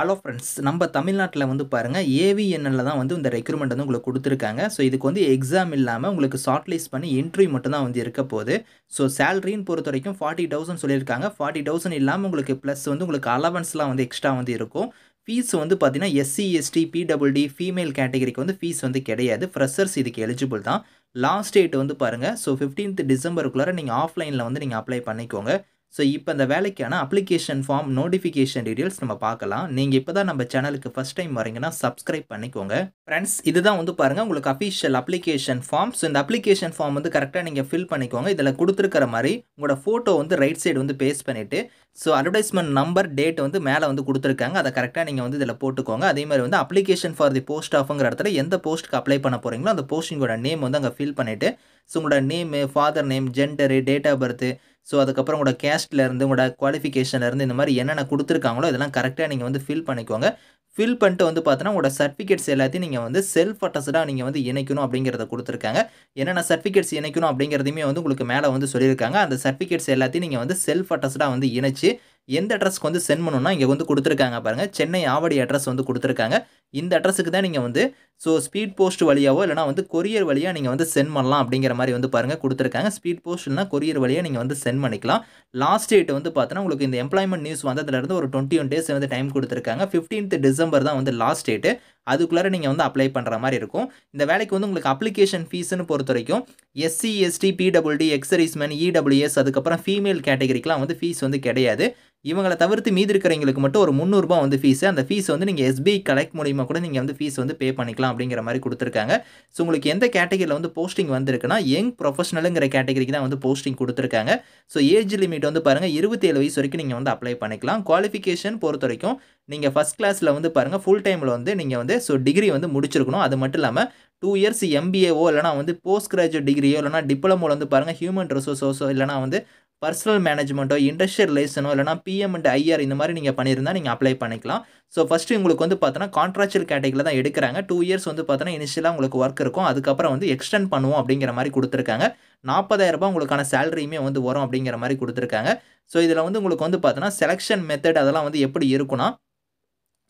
hello friends நம்ம தமிழ்நாட்டில் வந்து பாருங்கள் ஏவிஎன்எல்ல தான் வந்து இந்த ரெக்ரூமெண்ட் வந்து உங்களுக்கு கொடுத்துருக்காங்க ஸோ இதுக்கு வந்து எக்ஸாம் இல்லாமல் உங்களுக்கு ஷார்ட் லிஸ்ட் பண்ணி என்ட்ரி மட்டும் தான் வந்து இருக்க போகுது ஸோ சேலரின்னு பொறுத்த வரைக்கும் ஃபார்ட்டி தௌசண்ட் சொல்லியிருக்காங்க ஃபார்ட்டி தௌசண்ட் இல்லாமல் உங்களுக்கு ப்ளஸ் வந்து உங்களுக்கு அலவன்ஸ்லாம் வந்து எக்ஸ்ட்ரா வந்து இருக்கும் ஃபீஸ் வந்து பார்த்தீங்கன்னா எஸ்சி எஸ்டி பிடபிள்டி ஃபீமேல் கேட்டகரிக்கு வந்து ஃபீஸ் வந்து கிடையாது ஃப்ரெஷர்ஸ் இதுக்கு எலிஜிபிள் தான் லாஸ்ட் டேட் வந்து பாருங்கள் ஸோ ஃபிஃப்டீன்த் டிசம்பருக்குள்ளார நீங்கள் ஆஃப்லைனில் வந்து நீங்கள் அப்ளை பண்ணிக்கோங்க ஸோ இப்போ இந்த வேலைக்கான அப்ளிகேஷன் ஃபார்ம் நோட்டிஃபிகேஷன் டீடைல்ஸ் நம்ம பார்க்கலாம் நீங்கள் இப்போ தான் நம்ம சேனலுக்கு ஃபஸ்ட் டைம் வரீங்கன்னா சப்ஸ்கிரைப் பண்ணிக்கோங்க ஃப்ரெண்ட்ஸ் இதுதான் வந்து பாருங்கள் உங்களுக்கு அஃபிஷியல் அப்ளிகேஷன் ஃபார்ம் ஸோ இந்த அப்ளிகேஷன் ஃபார்ம் வந்து கரெக்டாக நீங்கள் ஃபில் பண்ணிக்கோங்க இதில் கொடுத்துருக்கிற மாதிரி உங்களோட ஃபோட்டோ வந்து ரைட் சைடு வந்து பேஸ்ட் பண்ணிவிட்டு ஸோ அட்வர்டைஸ்மெண்ட் நம்பர் டேட் வந்து மேலே வந்து கொடுத்துருக்காங்க அதை கரெக்டாக நீங்கள் வந்து இதில் போட்டுக்கோங்க அதே மாதிரி வந்து அப்ளிகேஷன் ஃபார் தி போஸ்ட் ஆஃபுங்கிற இடத்துல எந்த போஸ்ட்டுக்கு அப்ளை பண்ண போகிறீங்களோ அந்த போஸ்டிங்கோட நேம் வந்து அங்கே ஃபில் பண்ணிவிட்டு ஸோ உங்களோட name father name gender date of birth so அதுக்கப்புறம் உங்களோட கேஸ்ட்லேருந்து உங்களோட குவாலிஃபிகேஷன்லேருந்து இந்த மாதிரி என்னென்ன கொடுத்துருக்காங்களோ இதெல்லாம் கரெக்டாக நீங்கள் வந்து ஃபில் பண்ணிக்கோங்க ஃபில் பண்ணிட்டு வந்து பார்த்தோன்னா உங்களோட சர்டிஃபிகேட்ஸ் எல்லாத்தையும் நீங்கள் வந்து செல்ஃப் அட்டஸ்டாக நீங்கள் வந்து இணைக்கணும் அப்படிங்கிறத கொடுத்துருக்காங்க என்னென்ன சர்டிஃபிகேட்ஸ் இணைக்கணும் அப்படிங்கிறதையுமே வந்து உங்களுக்கு மேலே வந்து சொல்லியிருக்காங்க அந்த சர்டிஃபிகேட்ஸ் எல்லாத்தையும் நீங்கள் வந்து செல்ஃப் அட்டஸ்டாக வந்து இணைச்சு எந்த அட்ரஸ்க்கு வந்து சென்ட் பண்ணணும்னா இங்கே வந்து கொடுத்துருக்காங்க பாருங்கள் சென்னை ஆவடி அட்ரஸ் வந்து கொடுத்துருக்காங்க இந்த அட்ரஸுக்கு தான் நீங்கள் வந்து ஸோ ஸ்பீட் போஸ்ட் வழியாவோ இல்லைனா வந்து கொரியர் வழியாக நீங்கள் வந்து சென்ட் பண்ணலாம் அப்படிங்கிற மாதிரி வந்து பாருங்கள் கொடுத்துருக்காங்க ஸ்பீட் போஸ்ட் இல்லைனா கொரியர் வழியாக நீங்கள் வந்து சென்ட் பண்ணிக்கலாம் லாஸ்ட் டேட் வந்து பார்த்தோன்னா உங்களுக்கு இந்த எம்ப்ளாய்மெண்ட் நியூஸ் வந்ததுலேருந்து ஒரு டுவெண்ட்டி ஒன் டேஸ் வந்து டைம் கொடுத்துருக்காங்க ஃபிஃப்டீன்த் டிசம்பர் தான் வந்து லாஸ்ட் டேட்டு அதுக்குள்ளே நீங்கள் வந்து அப்ளை பண்ணுற மாதிரி இருக்கும் இந்த வேலைக்கு வந்து உங்களுக்கு அப்ளிகேஷன் ஃபீஸ்னு பொறுத்த வரைக்கும் SC ST PWD ex servicemen EWS அதுக்கப்புறம் ஃபீமேல் கேட்டகரிக்கெலாம் வந்து ஃபீஸ் வந்து கிடையாது இவங்களை தவிர்த்து மீதி இருக்கிறவங்களுக்கு மட்டும் ஒரு முந்நூறுபா வந்து ஃபீஸு அந்த ஃபீஸ் வந்து நீங்கள் எஸ்பிஐ கலெக்ட் மூலியமாக மூலியமாக கூட நீங்கள் வந்து ஃபீஸ் வந்து பே பண்ணிக்கலாம் அப்படிங்கிற மாதிரி கொடுத்துருக்காங்க ஸோ உங்களுக்கு எந்த கேட்டகரியில் வந்து போஸ்டிங் வந்திருக்குன்னா யங் ப்ரொஃபஷனலுங்கிற கேட்டகரிக்கு தான் வந்து போஸ்டிங் கொடுத்துருக்காங்க ஸோ ஏஜ் லிமிட் வந்து பாருங்கள் இருபத்தேழு வயசு வரைக்கும் நீங்கள் வந்து அப்ளை பண்ணிக்கலாம் குவாலிஃபிகேஷன் பொறுத்த வரைக்கும் நீங்கள் ஃபஸ்ட் கிளாஸில் வந்து பாருங்கள் ஃபுல் டைமில் வந்து நீங்கள் வந்து ஸோ டிகிரி வந்து முடிச்சிருக்கணும் அது மட்டும் இல்லாமல் டூ இயர்ஸ் எம்பிஏஓ இல்லைனா வந்து போஸ்ட் கிராஜுவேட் டிகிரியோ இல்லைனா டிப்ளமோவில் வந்து பாருங்கள் ஹியூமன் ரிசோர்ஸோ இல்லைனா வந்து பர்சனல் மேனேஜ்மெண்ட்டோ இண்டஸ்ட்ரியல் ரிலேஷனோ இல்லைனா பிஎம் அண்ட் ஐஆர் இந்த மாதிரி நீங்கள் பண்ணியிருந்தால் நீங்கள் அப்ளை பண்ணிக்கலாம் ஸோ ஃபஸ்ட்டு உங்களுக்கு வந்து பார்த்தோன்னா கான்ட்ராக்சுவல் கேட்டகரியில் தான் எடுக்கிறாங்க டூ இயர்ஸ் வந்து பார்த்தோன்னா இனிஷியலாக உங்களுக்கு ஒர்க் இருக்கும் அதுக்கப்புறம் வந்து எக்ஸ்டெண்ட் பண்ணுவோம் அப்படிங்கிற மாதிரி கொடுத்துருக்காங்க நாற்பதாயிரரூபா உங்களுக்கான சேலரியுமே வந்து வரும் அப்படிங்கிற மாதிரி கொடுத்துருக்காங்க ஸோ இதில் வந்து உங்களுக்கு வந்து பார்த்தோன்னா செலெக்ஷன் மெத்தட் அதெல்லாம் வந்து எப்படி இருக்குன்னா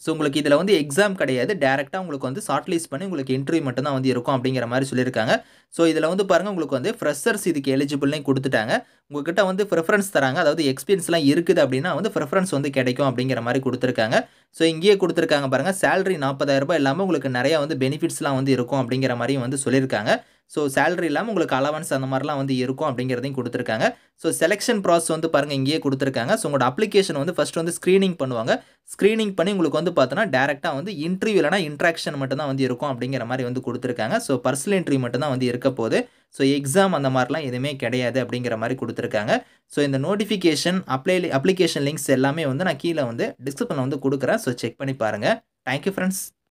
ஸோ உங்களுக்கு இதில் வந்து எக்ஸாம் கிடையாது டேரெக்டாக உங்களுக்கு வந்து ஷார்ட் லிஸ்ட் பண்ணி உங்களுக்கு இன்டர்வியூ மட்டும் தான் வந்து இருக்கும் அப்படிங்கிற மாதிரி சொல்லியிருக்காங்க ஸோ இதில் வந்து பாருங்கள் உங்களுக்கு வந்து ஃப்ரெஷர்ஸ் இதுக்கு எலிஜிபிள்னே கொடுத்துட்டாங்க உங்ககிட்ட வந்து ப்ரிஃபரன்ஸ் தராங்க அதாவது எக்ஸ்பீரியன்ஸ்லாம் இருக்குது அப்படின்னா வந்து ப்ரிஃபரன்ஸ் வந்து கிடைக்கும் அப்படிங்கிற மாதிரி கொடுத்துருக்காங்க ஸோ இங்கேயே கொடுத்துருக்காங்க பாருங்கள் சேலரி நாற்பதாயிரரூபா இல்லாமல் உங்களுக்கு நிறையா வந்து பெனிஃபிட்ஸ்லாம் வந்து இருக்கும் அப்படிங்கிற மாதிரியும் வந்து சொல்லியிருக்காங்க ஸோ சேலரி இல்லாமல் உங்களுக்கு அலவன்ஸ் அந்த மாதிரிலாம் வந்து இருக்கும் அப்படிங்கிறதையும் கொடுத்துருக்காங்க ஸோ செலெக்ஷன் ப்ராசஸ் வந்து பாருங்கள் இங்கேயே கொடுத்துருக்காங்க ஸோ உங்களோட அப்ளிகேஷன் வந்து ஃபஸ்ட்டு வந்து ஸ்க்ரீனிங் பண்ணுவாங்க ஸ்க்ரீனிங் பண்ணி உங்களுக்கு வந்து பார்த்தோன்னா டேரெக்டாக வந்து இன்டர்வியூ இல்லைனா இன்ட்ராக்ஷன் மட்டும்தான் வந்து இருக்கும் அப்படிங்கிற மாதிரி வந்து கொடுத்துருக்காங்க ஸோ பர்சனல் இன்டர்வியூ மட்டும்தான் வந்து இருக்க போது ஸோ எக்ஸாம் அந்த மாதிரிலாம் எதுவுமே கிடையாது அப்படிங்கிற மாதிரி கொடுத்துருக்காங்க ஸோ இந்த நோட்டிஃபிகேஷன் அப்ளை அப்ளிகேஷன் லிங்க்ஸ் எல்லாமே வந்து நான் கீழே வந்து டிஸ்கிரிப்ஷனில் வந்து கொடுக்குறேன் ஸோ செக் பண்ணி பாருங்கள் தேங்க்யூ ஃப்ரெண்ட்ஸ்